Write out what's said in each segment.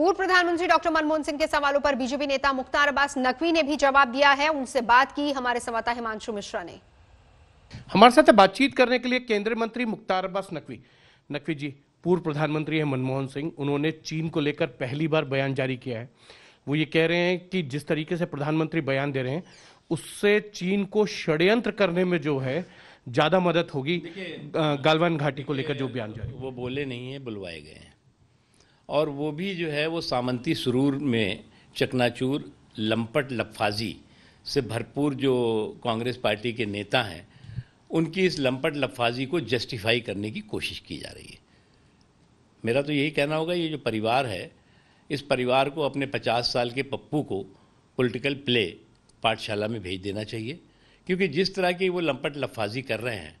पूर्व प्रधानमंत्री डॉक्टर मनमोहन सिंह के सवालों पर बीजेपी नेता मुख्तार अब्बास नकवी ने भी जवाब दिया है उनसे बात की हमारे संवाददाता हिमांशु मिश्रा ने हमारे साथ बातचीत करने के लिए केंद्रीय मंत्री मुख्तार अब्बास नकवी नकवी जी पूर्व प्रधानमंत्री हैं मनमोहन सिंह उन्होंने चीन को लेकर पहली बार बयान जारी किया है वो ये कह रहे हैं कि जिस तरीके से प्रधानमंत्री बयान दे रहे हैं उससे चीन को षड्यंत्र करने में जो है ज्यादा मदद होगी गालवान घाटी को लेकर जो बयान जारी वो बोले नहीं है बुलवाए गए हैं और वो भी जो है वो सामंती सुरूर में चकनाचूर लंपट लफाजी से भरपूर जो कांग्रेस पार्टी के नेता हैं उनकी इस लंपट लफाजी को जस्टिफाई करने की कोशिश की जा रही है मेरा तो यही कहना होगा ये जो परिवार है इस परिवार को अपने 50 साल के पप्पू को पॉलिटिकल प्ले पाठशाला में भेज देना चाहिए क्योंकि जिस तरह की वो लंपट लफाजी कर रहे हैं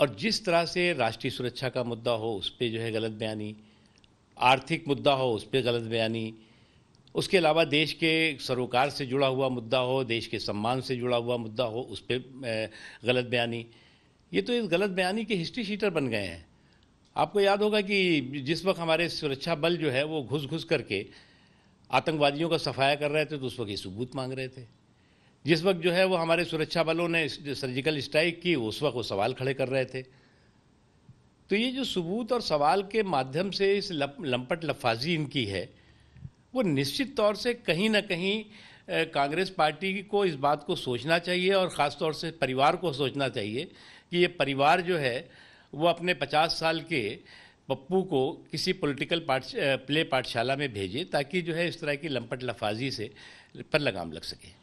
और जिस तरह से राष्ट्रीय सुरक्षा का मुद्दा हो उस पर जो है गलत बयानी आर्थिक मुद्दा हो उस पर गलत बयानी उसके अलावा देश के सरोकार से जुड़ा हुआ मुद्दा हो देश के सम्मान से जुड़ा हुआ मुद्दा हो उस पर गलत बयानी ये तो इस गलत बयानी के हिस्ट्री शीटर बन गए हैं आपको याद होगा कि जिस वक्त हमारे सुरक्षा बल जो है वो घुस घुस करके आतंकवादियों का सफाया कर रहे थे तो उस वक्त ये सबूत मांग रहे थे जिस वक्त जो है वो हमारे सुरक्षा बलों ने सर्जिकल स्ट्राइक की उस वक्त वो सवाल खड़े कर रहे थे तो ये जो सबूत और सवाल के माध्यम से इस लप, लंपट लफाजी इनकी है वो निश्चित तौर से कहीं ना कहीं कांग्रेस पार्टी को इस बात को सोचना चाहिए और ख़ास तौर से परिवार को सोचना चाहिए कि ये परिवार जो है वो अपने 50 साल के पप्पू को किसी पॉलिटिकल पाठ प्ले पाठशाला में भेजे ताकि जो है इस तरह की लंपट लफाजी से पर लगाम लग सके